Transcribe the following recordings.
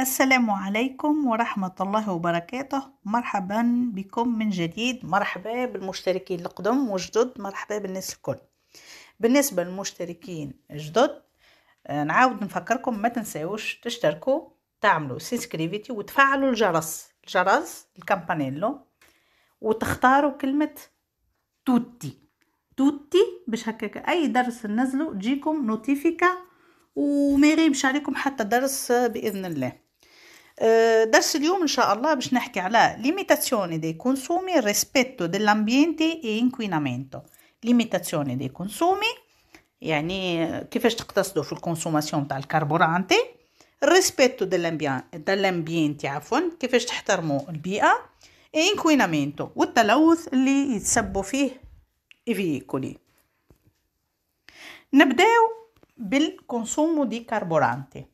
السلام عليكم ورحمة الله وبركاته مرحبا بكم من جديد مرحبا بالمشتركين القدم وجدد مرحبا بالناس الكل بالنسبة للمشتركين جدد آه، نعاود نفكركم ما تنساوش تشتركوا تعملوا سيسكريفيتي وتفعلوا الجرس الجرس الكامبانيلو وتختاروا كلمة توتي توتي باش هكاك اي درس ننزلو تجيكم نوتيفيكا وما يغيبش عليكم حتى درس آه، باذن الله Eh, درس اليوم إن شاء الله باش نحكي على ليميتاسيوني دي كونسومي ريسبيتو دلامبيينتي اي انكوينامينتو ليميتاسيوني دي كونسومي يعني كيفاش تقتصدوا في الكونسوماسيون تاع الكربورانتي ريسبيتو دلامبيينتي عفوا كيفاش تحترموا البيئه اي انكوينامينتو والتلوث اللي يتسبوا فيه فيكولي نبداو بالكونسومو دي كاربورانتي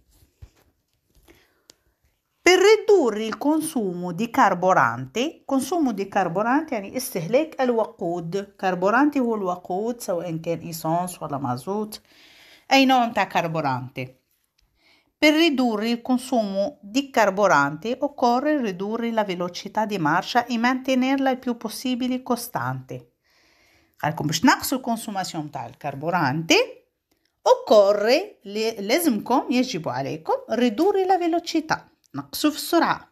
ضروري الكونسوم دي كاربورانتي كونسوم دي كاربورانتي يعني استهلاك الوقود كاربورانتي هو الوقود سواء كان ايسانس ولا مازوت اي نوع متاع كاربورانتي Per ridurre il consumo di carburante occorre ridurre la velocità di marcia e mantenerla il più possibile costante. راكم باش تنقصوا الكونسوماسيون تاع الكربورانتي occorre لازمكم يجب عليكم ridurre la velocità ma sussurrà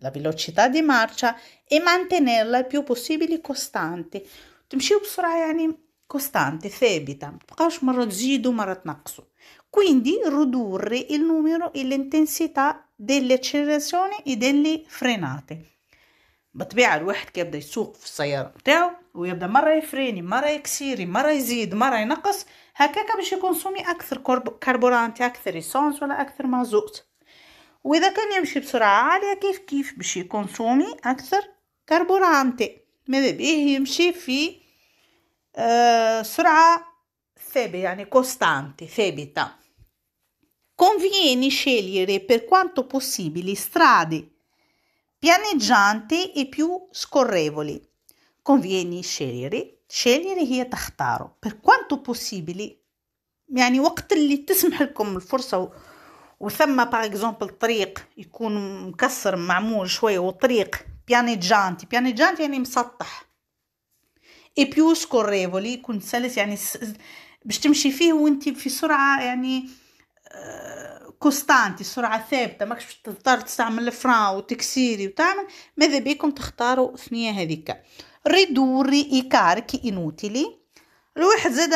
la velocità di marcia e mantenerla il più possibile costanti تمشيو بسرعة يعني costante, ثابتة متبقاوش مرة تزيدوا مرة تنقصوا quindi ridurre il numero e l'intensità delle accelerazioni e delle frenate بالطبيعة الواحد كيبدا يسوق في السيارة نتاعو ويبدا مرة يفريني مرة يكسيري مرة يزيد مرة ينقص هكاك باش يكونسومي أكثر كربورانتي أكثر إيسونس ولا أكثر مازوت واذا كان يمشي بسرعه عاليه كيف كيف باش يكونسومي اكثر كربورانتي ماذا بيه يمشي في آه، سرعه ثابته يعني كوستانتي ثابته conviene scegliere per quanto possibile strade pianeggianti e più scorrevoli. Conviene scegliere scegliere هي تختاروا per quanto possibile يعني وقت اللي تسمح لكم الفرصة وثم باغ اكزومبل طريق يكون مكسر معمول شويه وطريق بياني جانتي بياني جانتي يعني مسطح اي بيو سكوريفولي يكون سلس يعني باش تمشي فيه وانت في سرعه يعني كوستانتي آه، سرعه ثابته ماكش باش تضطر تستعمل الفران وتكسيري وتعمل ماذا بيكم تختاروا اثنيه هذيك ريدوري اي كي انوتيلي الواحد زاد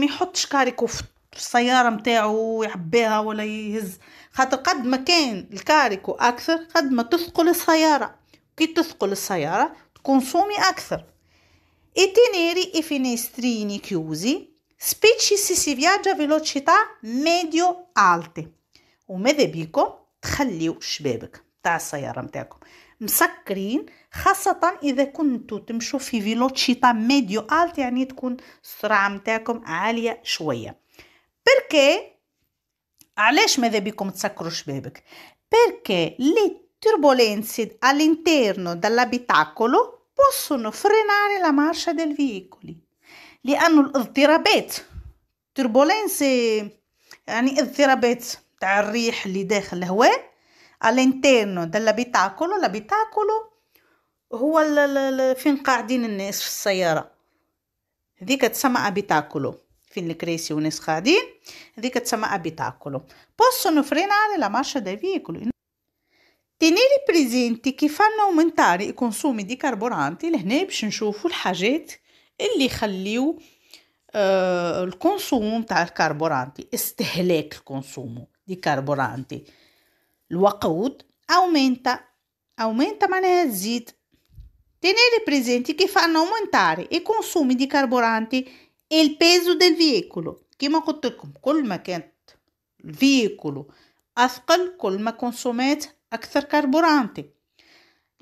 ما يحطش كاريكو في السياره نتاعو يعبيها ولا يهز خاطر قد ما كان الكاريكو اكثر قد ما تثقل السياره كي تثقل السياره تكونسومي اكثر اتينيري إفينيستريني كيوزي سبيتشي spicci سي si viaggia a velocita وماذا بيكم تخليو شبابك تاع السيارة متاعكم مسكرين خاصة إذا كنتوا تمشوا في فيلوتشيتا ميديو ألت يعني تكون السرعة متاعكم عالية شوية Perché? علاش ماذا بكم تسكروا شبابك perché le turbulenze all'interno dell'abitacolo possono frenare la marcia dei veicoli لأن الاضطرابات تربولينس يعني اضطرابات تاع الريح اللي داخل الهواء all'interno dell'abitacolo l'abitacolo هو ال ال ال فين قاعدين الناس في السيارة هذيك تسمى abitacolo fin le creazioni scadin di cazzama abitacolo possono frenare la marcia dei veicoli. Tenere presenti che fanno aumentare i consumi di carburanti لهنا باش نشوفوا الحاجات اللي يخليو آه الكونسوم تاع الكربورانتي استهلاك الكونسوم دي كربورانتي الوقود aumenta aumenta معناها تزيد tenere presenti che fanno aumentare i consumi di carburanti البيزو ده الفييكولو كما قلت لكم كل ما كانت الفييكولو اثقل كل ما كونسومات اكثر كربورانتي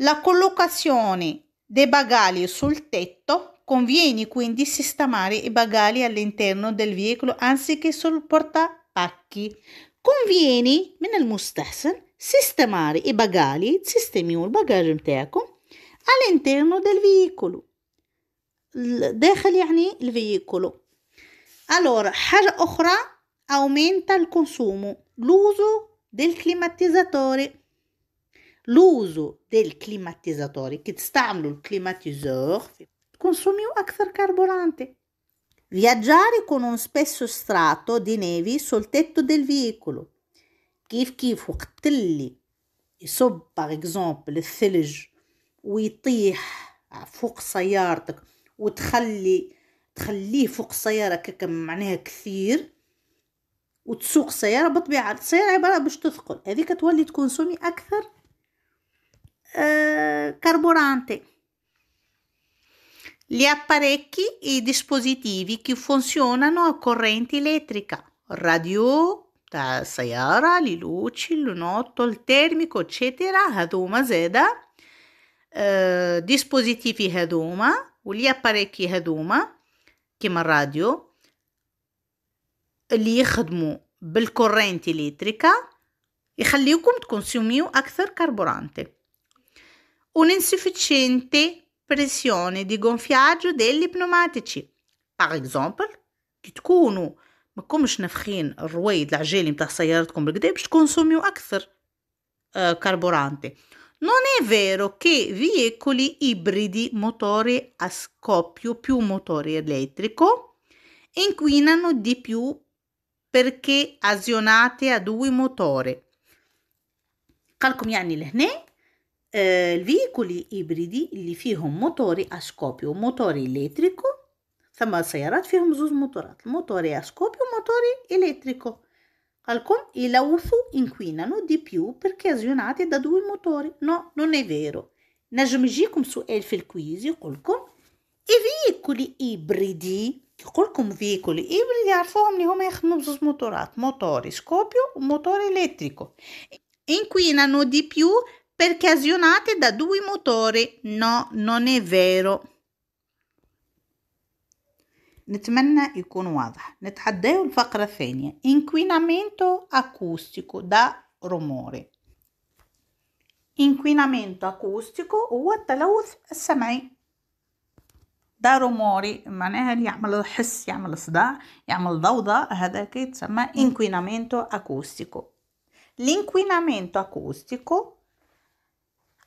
la collocazione dei bagagli sul tetto conviene quindi sistemare i bagagli all'interno del veicolo anziché sul portapacchi conviene من المستحسن sistemare i bagagli sistemi تستمعوا bagaglio interno all'interno del veicolo داخل يعني الفييكولو allora حاجة أخرى aumenta il consumo l'uso del climatizzatore l'uso del climatizzatore che كي تستعملوا الكليماتيزور consumiu أكثر carburante viaggiare con un spesso strato di neve sul tetto del veicolo كيف كيف وقت اللي يصب باغ اكزومبل الثلج ويطيح فوق سيارتك وتخلي تخليه فوق السيارة كك معناها كثير وتسوق سيارة بطبيعة السيارة عبارة باش تثقل هذيك تولي تكونسومي أكثر آه لي أباريكي إي e كي فونسيونانو che funzionano a تاع السيارة لي لوتشي لونوتو التيرميكو اتشيتيرا هذوما زادا آه ديسبوزيتيفي هذوما واللي اباريكي هذوما كيما الراديو اللي يخدموا بالكورنت اليتريكا يخليكم تكونسوميو اكثر كربورانتي un'insufficiente pressione di gonfiaggio degli pneumatici باغ اكزومبل كي تكونوا ماكمش نافخين الرويد العجالي نتاع سيارتكم بالكدا باش تكونسوميو اكثر آه كربورانتي Non è vero che veicoli ibridi, motore a scoppio più motore elettrico, inquinano di più perché azionate a due motori. قالكم يعني لهنا الفيكولي إبريدي اللي فيهم موتوري أسكوبي وموتوري إلكتريكو ثم سيارات فيهم زوز موتورات موتوري أسكوبي وموتوري إلكتريكو Alcun, I Laufu inquinano di più perché azionati da due motori. No, non è vero. نجم يجيكم سؤال في الكويز يقولكم اي فيكولي ايبريدي يقولكم فيكولي ايبريدي عرفوهم اللي هما يخدموا بزوج موتورات موتوري سكوبيو وموتوري اليتريكو inquinano di più perché azionati da due motori no non è vero نتمنى يكون واضح نتحداو الفقرة الثانية انكوينامينتو اكوستيكو دا روموري انكوينامينتو اكوستيكو هو التلوث السمعي دا روموري معناها اللي يعمل حس يعمل صداع يعمل ضوضاء هذا تسمى انكوينامينتو اكوستيكو الانكوينامينتو اكوستيكو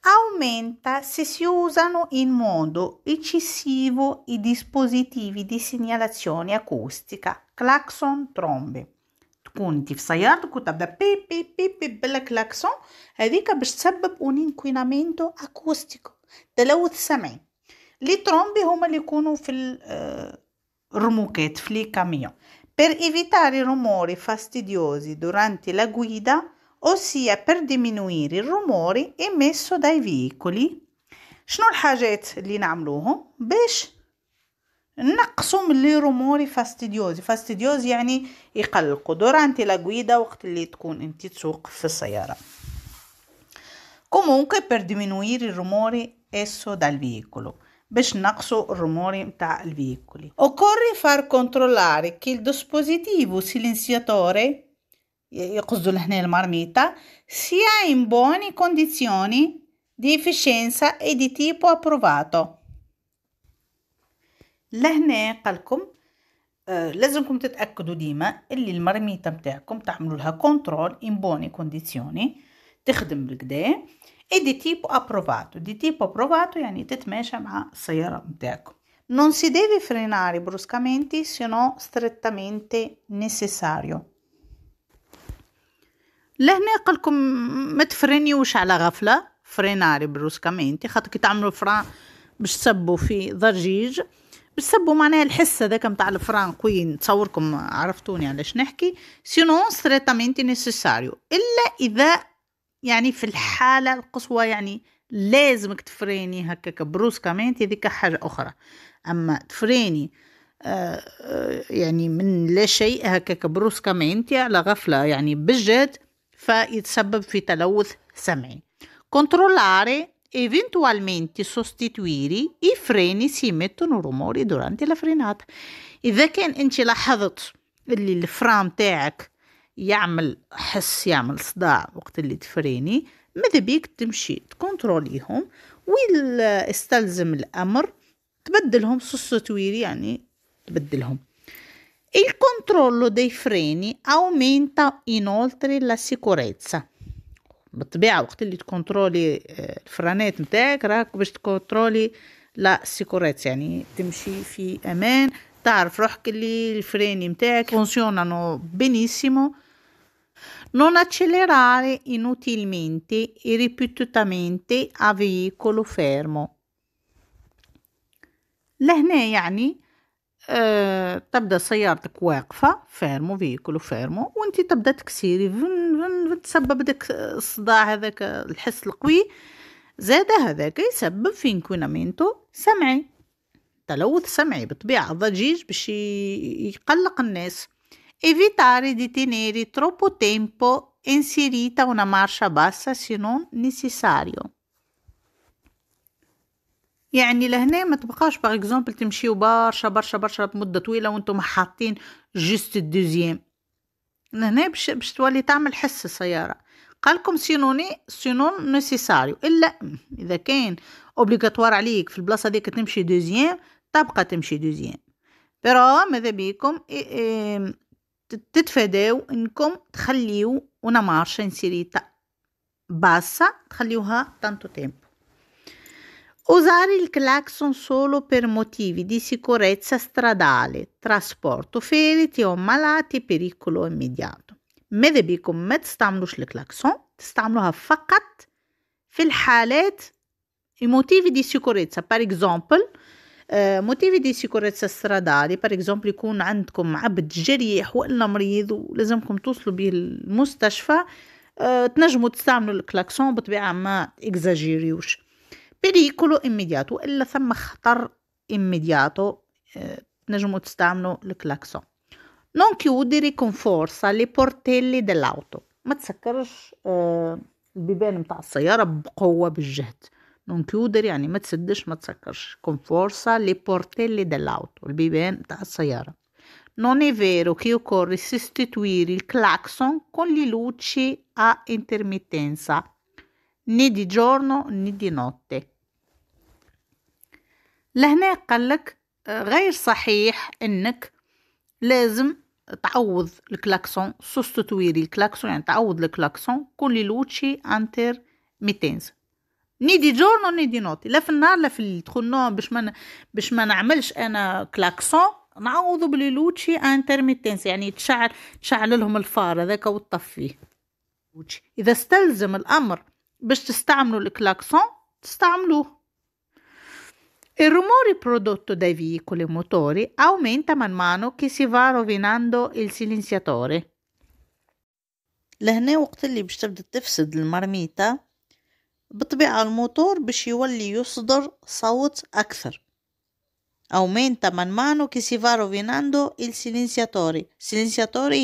aumenta se si usano in modo eccessivo i dispositivi di segnalazione acustica, clacson, trombe. تكون انت في سيارتك وتبدا بي بي بي بي بلا كلاكسون هذيك باش تسبب اونينكوينامينتو اكوستيكو تلوث سمعي لي ترومبي هما اللي يكونوا في الرموكات في لي كاميون per evitare rumori fastidiosi durante la guida ossia per diminuire il rumore emesso dai veicoli شنو الحاجات اللي نعملوهم باش نقصوا من لي روموري فاستيديوز فاستيديوز يعني يقلقوا دورانتي لاكويدا وقت اللي تكون انت تسوق في السياره comunque per diminuire il rumore esso dal veicolo باش نقصوا الرموري متاع الفيكولي occorre far controllare che il dispositivo silenziatore يقصدوا لهنا marmita, sia in buone condizioni di efficienza e di tipo approvato لهنا قالكم آه لازمكم تتأكدوا ديما اللي المرميطة متاعكم تعملوا لها كنترول in buone condizioni تخدم بالكدا e di tipo approvato di tipo approvato يعني تتماشى مع السيارة متاعكم non si deve frenare bruscamente se non strettamente necessario لهنا قالكم ما تفرنيوش على غفله فريناري بروسكامينتي خاطر كي تعملوا فران باش تسبوا في ضجيج باش تسبوا معناها الحس هذاك نتاع الفران قوي نتصوركم عرفتوني علاش نحكي سينو ستريتامينتي نيسيساريو الا اذا يعني في الحاله القصوى يعني لازمك تفريني هكاك بروسكامينتي هذيك حاجه اخرى اما تفريني آه، آه، يعني من لا شيء هكاك بروسكامينتي على غفله يعني بجد فيتسبب في تلوث سمعي controllare eventualmente sostituire i freni si mettono rumori durante la frenata اذا كان انت لاحظت اللي الفرام تاعك يعمل حس يعمل صداع وقت اللي تفريني ماذا بيك تمشي تكونتروليهم ويستلزم الامر تبدلهم سوستويري يعني تبدلهم Il controllo dei freni aumenta inoltre la sicurezza بالطبيعه وقت اللي تكونترولي الفرانات نتاعك راك باش تكونترولي لا سيكوريت يعني تمشي في امان تعرف روحك اللي الفريني نتاعك funzionano benissimo non accelerare inutilmente e ripetutamente a veicolo fermo لهنا يعني آه تبدا سيارتك واقفه فيرمو فيكلو فيرمو وانت تبدا تكسيري فن فن, فن تسبب داك الصداع هذاك الحس القوي زاد هذاك يسبب في انكونامينتو سمعي تلوث سمعي بطبيعه ضجيج باش يقلق الناس ايفيتاري دي تينيري تروبو تيمبو انسيريتا una مارشا باسا سينون نيسيساريو يعني لهنا ما تبقاش باغ اكزومبل تمشيو برشا برشا برشا مده طويله وانتم حاطين جوست الدوزيام لهنا باش باش تولي تعمل حس السياره قالكم سينوني سينون نيسيساريو الا اذا كان اوبليغاتوار عليك في البلاصه هذيك تمشي دوزيام تبقى تمشي دوزيام برا ماذا بيكم إيه إيه تتفاداو انكم تخليو ونا مارشا سيريتا باسا تخليوها تنتو تيم Usare il clacson solo per motivi di sicurezza stradale, trasporto feriti o malati, pericolo immediato. ماذا بيكم ما تستعملوش الكلاكسون تستعملوها فقط في الحالات i motivi di sicurezza per esempio موتيفي دي سيكوريتسا سترادالي بار اكزومبل يكون عندكم عبد جريح ولا مريض ولازمكم توصلوا به المستشفى تنجموا تستعملوا الكلاكسون بطبيعه ما اكزاجيريوش pericolo immediato الا ثم خطر immediato eh, تنجموا تستعملوا الكلاكسون non chiudere con forza le portelle dell'auto ما تسكرش البيبان متاع السيارة بقوة بالجهد non chiudere يعني ما تسدش ما تسكرش con forza le portelle dell'auto البيبان متاع السيارة non è vero che occorre sostituire il clacson con le luci a intermittenza né di giorno né di notte لهنا قالك آه، غير صحيح انك لازم تعوض الكلاكسون سوستوتويري الكلاكسون يعني تعوض الكلاكسون كل لوتشي انتر ميتينز نيدي جورنو نيدي نوتي لا في النهار لا في الليل تقول نو باش ما باش ما نعملش انا كلاكسون نعوضو بلي لوتشي ميتينز يعني تشعل تشعل لهم الفار هذاك وتطفيه اذا استلزم الامر باش تستعملوا الكلاكسون تستعملوه Il rumore prodotto dai veicoli motori aumenta man mano che si va rovinando il silenziatore لهنا وقت اللي باش تبدا تفسد المرميطة بالطبيعة الموتور باش يولي يصدر صوت أكثر aumenta man mano che si va rovinando il silenziatore. Silenziatore è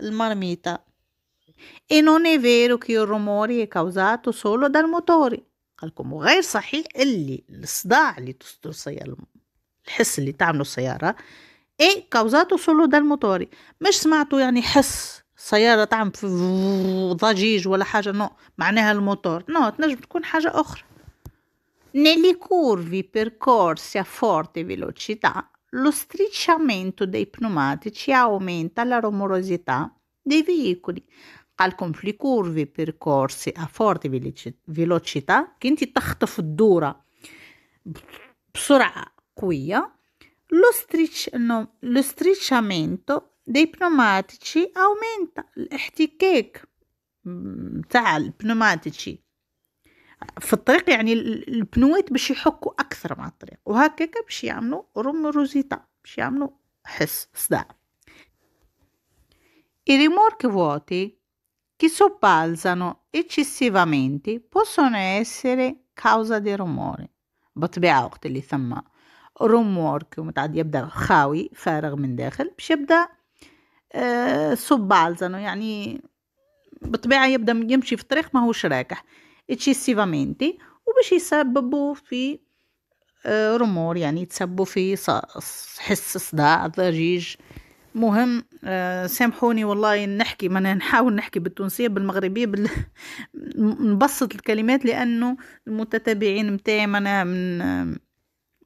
il marmita. E non è vero che il rumore è causato solo dal motore. قال لكم وغير صحيح اللي الصداع اللي تصدر السيارة الحس اللي تعملوا السيارة كاوزاتو إيه كوزاتو دا الموتوري مش سمعتوا يعني حس سيارة تعمل ضجيج ولا حاجة نو معناها الموتور نو تنجم تكون حاجة أخرى Nelle كورفي percorse فورتي forte velocità, lo strisciamento dei pneumatici aumenta la rumorosità dei veicoli, قالكم في كورفي بيركورسي افورتي فيلوتشيتا كي انت تخطف الدوره بسرعه قويه لو ستريتش نو لو ستريتشامينتو دي بنوماتيكي aumenta الاحتكاك تاع البنوماتيكي في الطريق يعني البنوات باش يحكوا اكثر مع الطريق وهكاك باش يعملوا روموروزيتا باش يعملوا حس صداع اي ريمورك vuoti che sobbalzano eccessivamente possono essere causa di rumore بطبيعة وقت اللي ثم رمور كي متعد يبدا خاوي فارغ من داخل باش يبدا آه سبالزانو يعني بطبيعة يبدا يمشي في طريق ما ماهوش راكح اتشيسيفامينتي وباش يسببوا في آه رمور يعني يتسببوا في حس صداع ضجيج مهم آه، سامحوني والله نحكي ما نحاول نحكي بالتونسية بالمغربية بال... نبسط الكلمات لأنه المتتابعين متاعي منا من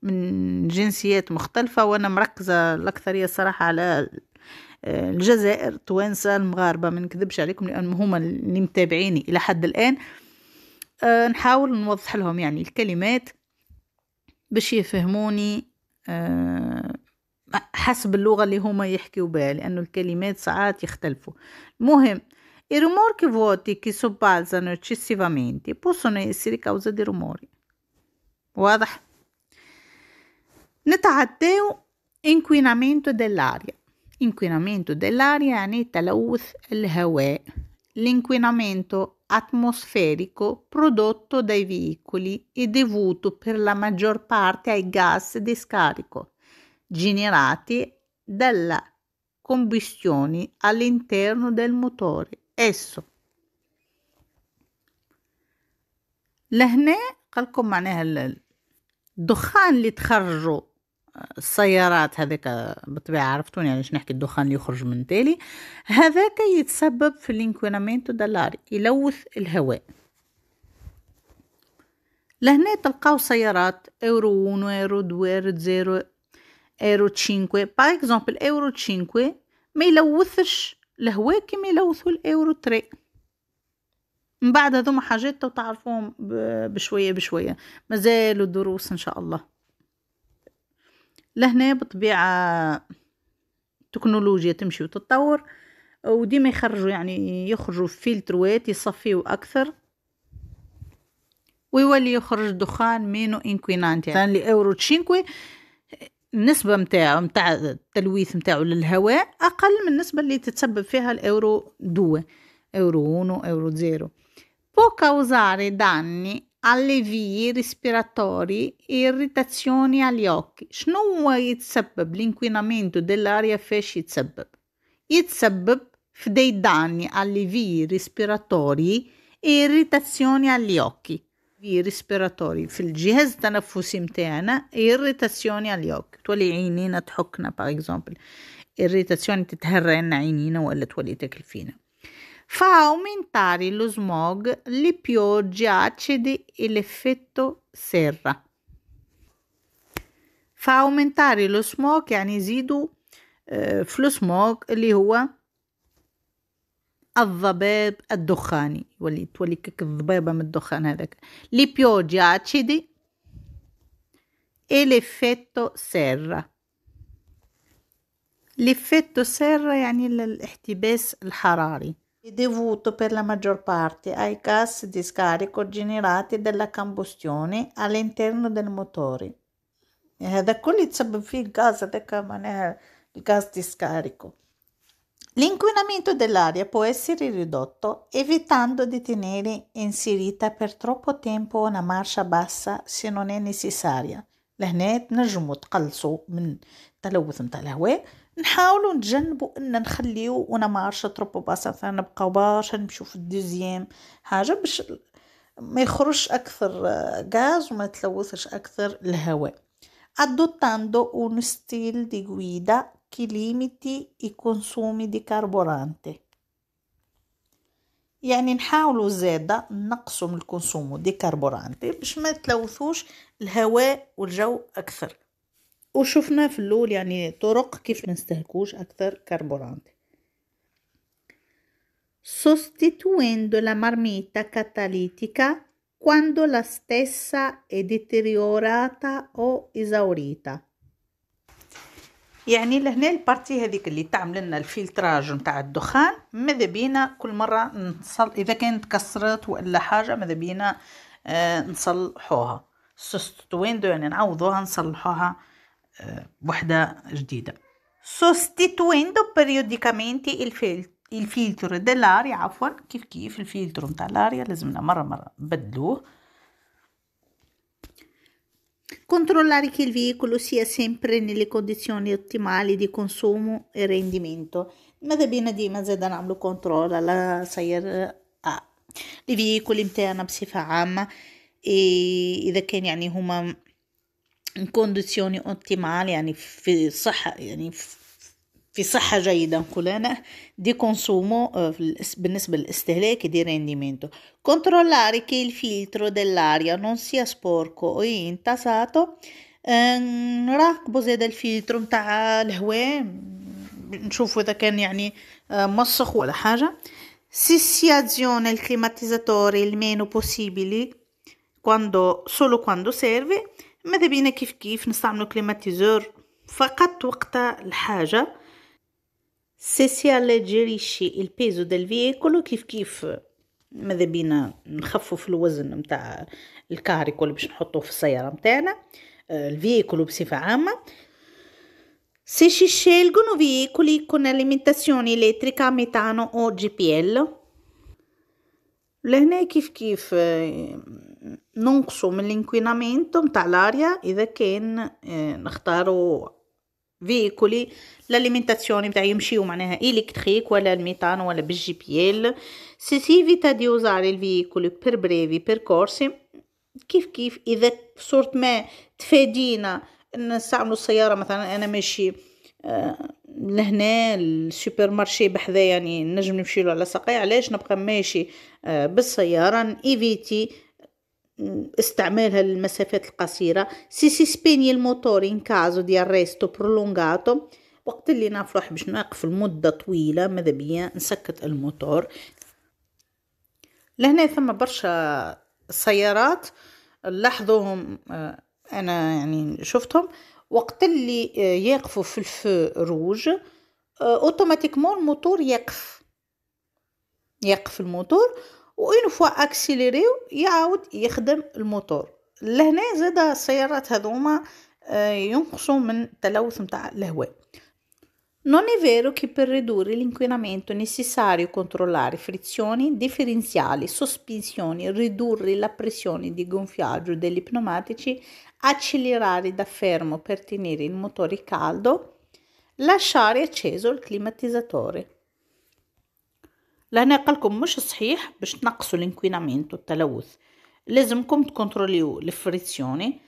من جنسيات مختلفة وأنا مركزة الأكثرية الصراحة على آه، الجزائر التوانسة المغاربة ما نكذبش عليكم لأن هما اللي متابعيني إلى حد الآن آه، نحاول نوضح لهم يعني الكلمات باش يفهموني حسب اللغة اللي هما يحكيوا بها لأنه الكلمات ساعات يختلفوا المهم I rumori vuoti che sobbalzano eccessivamente possono essere causa di rumori. واضح؟ نتعداو inquinamento dell'aria. Inquinamento dell'aria يعني تلوث الهواء. L'inquinamento atmosferico prodotto dai veicoli è dovuto per la maggior parte ai gas di scarico. generati dalla combustione all'interno del motore. Esso لهنا قالكم معناها الدخان اللي تخرجوا السيارات هذاك بطبيعة عرفتوني علاش نحكي الدخان اللي يخرج من تالي هذاك يتسبب في الانكوينامينتو دلاري يلوث الهواء لهنا تلقاو سيارات ايرو ون ايرو دوار زيرو ايرو 5 باغ اكزومبل ايرو 5 ما يلوثش الهواء كيما يلوثو الايرو 3 من بعد هذوما حاجات تو تعرفوهم بشويه بشويه مازالوا دروس ان شاء الله لهنا بالطبيعه التكنولوجيا تمشي وتتطور وديما يخرجوا يعني يخرجوا فلتروات يصفيو اكثر ويولي يخرج دخان مينو انكوينانت يعني لاورو تشينكوي النسبة نتاعو نتاع التلويث نتاعو للهواء أقل من النسبة اللي تتسبب فيها الأورو دو أورو أونو أورو زيرو بو كاوزاري داني alle vie respiratorie e irritazioni agli occhi شنو هو يتسبب الانكوينامento dell'aria فاش يتسبب يتسبب في دي داني alle vie respiratorie e irritazioni agli occhi في ريسبيراتوري في الجهاز التنفسي متاعنا إيريتاسيوني على اليوك تولي عينينا تحكنا باغ اكزومبل إيريتاسيوني تتهرى عينينا ولا تولي تاكل فينا fa aumentare lo smog, le piogge acide e l'effetto serra. fa aumentare lo smog يعني يزيدوا في السموك اللي هو الضباب الدخاني يولي توليكك الضبابة من الدخان هذاك لي piogge acidi e l'effetto serra l'effetto serra يعني الاحتباس الحراري dovuto per la maggior parte ai gas di scarico generati dalla combustione all'interno del motore هذا كل يتسبب فيه الغاز هذاك معناها الغاز دي سكاريكو L'inquinamento dell'aria può essere ridotto evitando di tenere inserita per troppo tempo una marcia bassa se non è necessaria لهنا تنجمو تقلصو من التلوث نتاع الهواء نحاولو نتجنبو ان نخليو وانا ما تروبو باسا نبقاو باش نمشيو في الدوزيام حاجه باش ما يخرجش اكثر آه، غاز وما تلوثش اكثر الهواء ادوتاندو اون ستيل دي غويدا que limite i consumo de carburante يعني نحاولوا زادة من الكونسومو دي كاربورانتي باش ما تلوثوش الهواء والجو أكثر وشفنا في الأول يعني طرق كيف ما نستهلكوش أكثر كاربورانتي sostituendo la marmita catalitica quando la stessa è deteriorata o esaurita يعني لهنا البارتي هذيك اللي تعمل لنا الفلتراج نتاع الدخان ماذا بينا كل مره نصل اذا كانت تكسرت ولا حاجه ماذا بينا آه نصلحوها سوستويندو يعني نعوضوها نصلحوها آه وحده جديده sostituendo periodicamente il filtro الفلتر عفوا كيف كيف الفيلتر نتاع لاريا لازمنا مره مره نبدلوه controllare che il veicolo sia sempre nelle condizioni ottimali di consumo e rendimento. ماذا ديما زاد نعملو كنترول على سير اه لي فيكول متاعنا بصفة عامة اذا كان يعني هما كونديسيوني اوبتيمال يعني في الصحة يعني في في صحة جيدة نقول أنا دي كونسومو آه، بالنسبة للاستهلاك دي رينديمينتو كنترولاري كي الفيلترو دلاريا نون سيا سبوركو او انتاساتو نراقبو زيد الفيلترو متاع الهواء نشوفو اذا كان يعني آه، مسخ ولا حاجة سيسياديون الكليماتيزاتوري المينو بوسيبلي كواندو سولو كواندو سيرفي ماذا بينا كيف كيف نستعملو كليماتيزور فقط وقت الحاجه Se si alleggerisci il peso del veicolo كيف كيف ماذا بينا نخفف الوزن متاع الكاريكو اللي باش نحطوه في السيارة متاعنا الفيكولو بصفة عامة Se ci scelgono veicoli con alimentazione elettrica a metano o GPL لهنا كيف كيف ننقصوا من الانكوينامento متاع الاريا اذا كان نختاروا فيكولي لاليمنتاسيون ليمينتاسيون تاع يمشيو معناها الكتريك ولا الميتان ولا بالجي بي ال سي سي فيتا ديوزاري الفيكولي بير بريفي بير كورسي كيف كيف اذا صورت ما تفادينا نستعملوا السياره مثلا انا ماشي لهنا السوبر مارشي بحذا يعني نجم نمشي له على ساقي علاش نبقى ماشي بالسياره ايفيتي استعمالها للمسافات القصيرة سي سيسبيني الموتور إن كازو ديال ريستو برولونغاتو وقت اللي نفرح باش نوقف لمدة طويلة ماذا بيا نسكت الموتور لهنا ثم برشا سيارات لاحظوهم آه، أنا يعني شفتهم وقت اللي آه، يقفوا في الفو روج اوتوماتيكمون آه، الموتور يقف يقف الموتور وإن فوا أكسيليريو يعاود يخدم الموتور لهنا زاد السيارات هذوما ينقصوا من التلوث متاع الهواء Non è vero che per ridurre l'inquinamento è necessario controllare frizioni, differenziali, sospensioni, ridurre la pressione di gonfiaggio degli pneumatici, accelerare da fermo per tenere il motore caldo, lasciare acceso il climatizzatore. لهنا قالكم مش صحيح باش تنقصوا الانكوينامينت التلوث لازمكم تكونتروليو الفريزيوني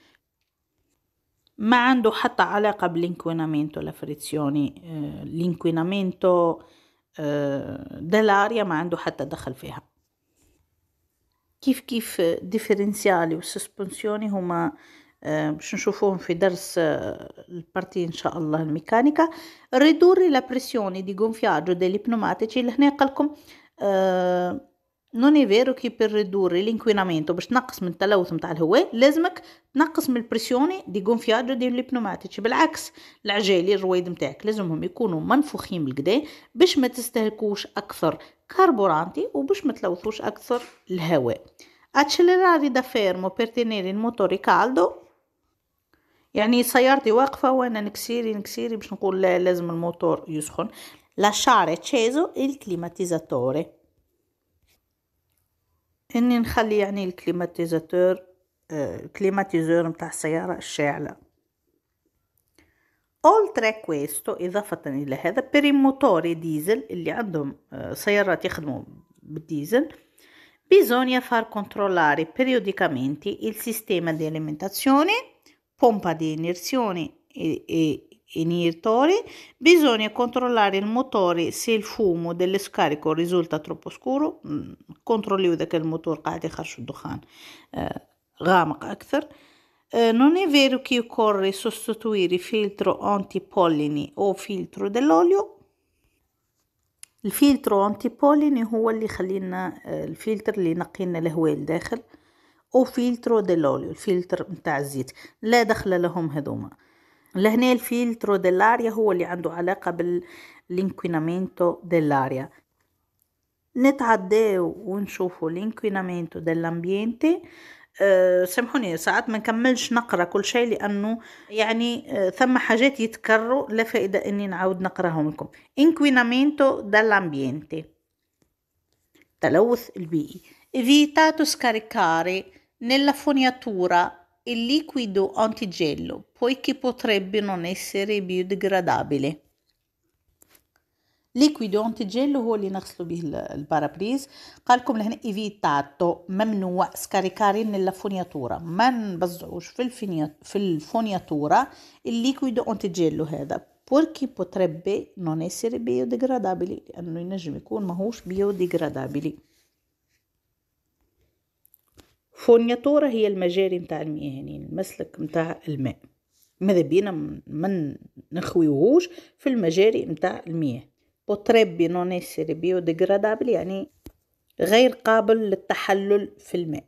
ما عنده حتى علاقة بالانكوينامينتو ولا فريزيوني آه الانكوينامينتو آه دالاريا ما عنده حتى دخل فيها كيف كيف ديفرنسيالي وسسبنسيوني هما آه، باش نشوفوهم في درس آه، البارتي ان شاء الله الميكانيكا الريدوري لا بريسيون دي غونفياجو gonfiaggio degli pneumatici لهنا قالكم نوني فيرو كي بير ريدوري لينكوينامينتو باش تنقص من التلوث نتاع الهواء لازمك تنقص من البريسيون دي غونفياجو دي لي بنوماتيكي بالعكس العجالي الرويد نتاعك لازمهم يكونوا منفوخين بالكدا باش ما تستهلكوش اكثر كاربورانتي وباش ما تلوثوش اكثر الهواء accelerare da fermo per tenere il motore caldo يعني سيارتي واقفه وانا نكسيري نكسيري باش نقول لا لازم الموتور يسخن لاشاري تشيزو الكليماتيزاتوري اني نخلي يعني الكليماتيزاتور الكليماتيزور آه، متاع السياره الشاعله oltre كويستو اضافه الى هذا per ديزل اللي عندهم آه، سيارات يخدموا بالديزل bisogna far controllare periodicamente il sistema di alimentazione pompa di inerzione e, e iniettori, bisogna controllare il motore se il fumo dello scarico risulta troppo scuro controlliو ذاك الموتور قاعد يخرج الدخان غامق أكثر non è vero che occorre sostituire il filtro antipollini o filtro dell'olio الفلتر انتي بولين هو اللي يخلينا الفلتر اللي ينقي لنا الهواء لداخل وفيلترو ديلوليو الفلتر نتاع الزيت لا دخل لهم هذوما لهنا الفيلترو ديلاريا هو اللي عنده علاقة باللينكوينامينتو ديلاريا نتعداو ونشوفو لينكوينامينتو ديلامبيانتي أه سامحوني ساعات ما نكملش نقرا كل شيء لانه يعني أه ثم حاجات يتكرروا لا فائده اني نعاود نقراهم لكم انكوينامينتو دالامبيينتي تلوث البيئي فيتاتوس كاريكاري nella fognatura e liquido antigello, poiché potrebbe non essere biodegradabile. ليكويدو انتيجيل هو اللي نغسلو به البارابريز قالكم لهنا ايفيتاتو ممنوع سكاريكارين من لافونياتورا ما نبزعوش في الفينيا في الفونياتورا الليكويدو انتيجيلو هذا بوركي بوتربي نون اسيري بيوديغرادابيلي لانه ينجم يكون ماهوش بيوديغرادابيلي فونياتورا هي المجاري نتاع المياه يعني المسلك نتاع الماء ماذا بينا من نخويوهوش في المجاري نتاع المياه بوتريبي نون اسيري ديغرادابل يعني غير قابل للتحلل في الماء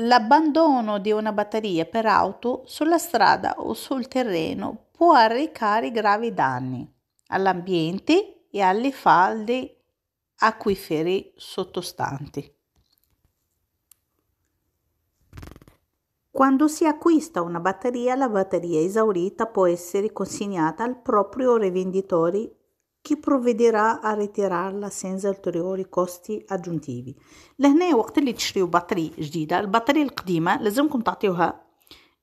L'abbandono di una batteria per auto sulla strada o sul terreno può arrecare gravi danni all'ambiente e alle falde acquiferi sottostanti. Quando si acquista una batteria, la batteria esaurita può essere consegnata al proprio rivenditore che provvederà a ritirarla senza ulteriori costi aggiuntivi لهنا وقت اللي تشريو باتري جديده البطاريه القديمه لازمكم تعطيوها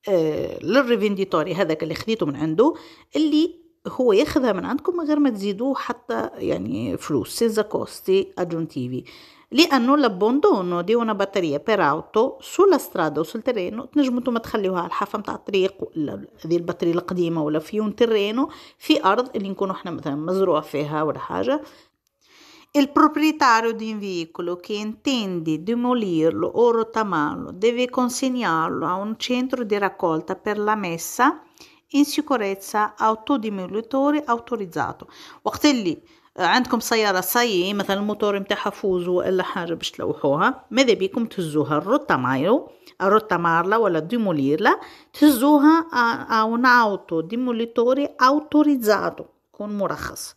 آه للريفنديتوري هذاك اللي خديته من عنده اللي هو ياخذها من عندكم من غير ما تزيدوه حتى يعني فلوس سينزا كوستي اجونتيفي ليه انه لابوندون دي وانا بطاريه بير اوتو سولا سترادا وسول ترينو تنجمو نتوما تخليوها على الحافه نتاع الطريق ولا هذه البطاريه القديمه ولا في يون ترينو في ارض اللي نكونو احنا مثلا مزروع فيها ولا حاجه Il proprietario di un veicolo che intende demolirlo o rottamarlo deve consegnarlo a un centro di raccolta per la messa in sicurezza autodemolitore autorizzato. وقت اللي عندكم سيارة سي مثلا الموتور متاعها فوز ولا حاجة باش تلوحوها ماذا بيكم تهزوها الروتا مايرو الروتا مارلا ولا ديموليرلا تهزوها آه، أو ناوتو ديموليتوري أوتوريزاتو كون مرخص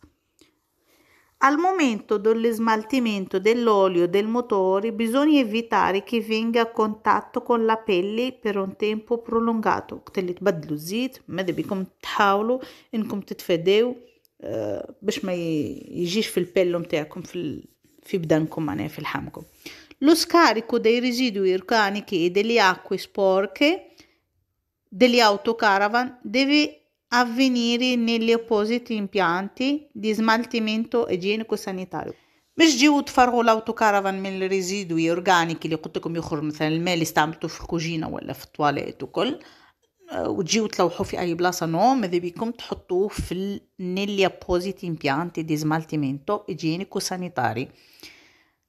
Al momento dell'esmaltimento dell'olio del motore bisogna evitare che venga a contatto con la pelle per un tempo prolungato. وقت اللي تبدلوا الزيت ماذا بكم تحاولوا انكم تتفاداو باش ما يجيش في البيلو نتاعكم في في بدنكم معناها في لحمكم لو lo scarico dei residui organici e delle acque sporche degli autocaravan deve avvenire negli appositi impianti di smaltimento igienico-sanitario مش جيو تفرغوا الاوتوكارفان من الريزيدوي اورغانيك اللي قلت لكم يخرج مثلا الماء اللي استعملته في الكوجينه ولا في التواليت وكل وتجيو تلوحوا في اي بلاصه نو ماذا بيكم تحطوه في نيلي ابوزيت impianti di smaltimento igienico sanitario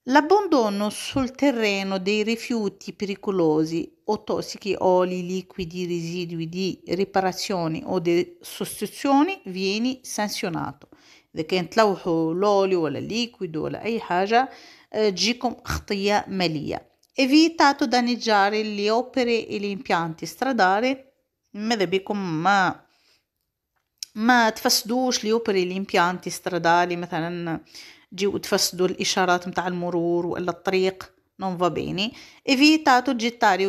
L'abbandono sul terreno dei rifiuti pericolosi o tossici, oli, liquidi, residui di riparazioni o di sostituzioni viene sanzionato. إذا كان تلوحوا لولي ولا ليكويد ولا أي حاجة تجيكم خطية مالية. Evitato danneggiare le opere e gli impianti stradali ماذا بكم ما ما تفسدوش ليوبري الامبيانتي سترادالي مثلا تجيو تفسدوا الاشارات متاع المرور ولا الطريق non va bene evitato gettare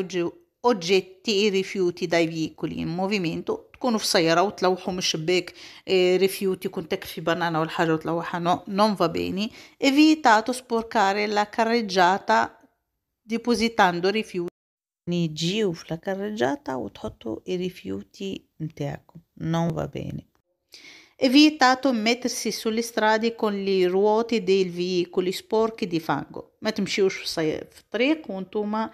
oggetti rifiuti dai veicoli in movimento تكونوا في سياره وتلوحوا من الشباك ريفيوت يكون تكفي بنانه ولا حاجه وتلوحها نون va bene evitato sporcare la carreggiata depositando rifiuti نيجيو في الكراجاطة وتحطوا الريفيوتي نتاعكم non va bene Evitate di mettersi sulle strade con le ruote dei veicoli sporchi di fango ما تمشيوش في, صي... في الطريق وانتوما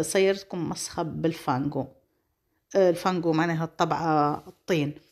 سيارتكم مسخة بالفانغو الفانغو معناها الطبعة الطين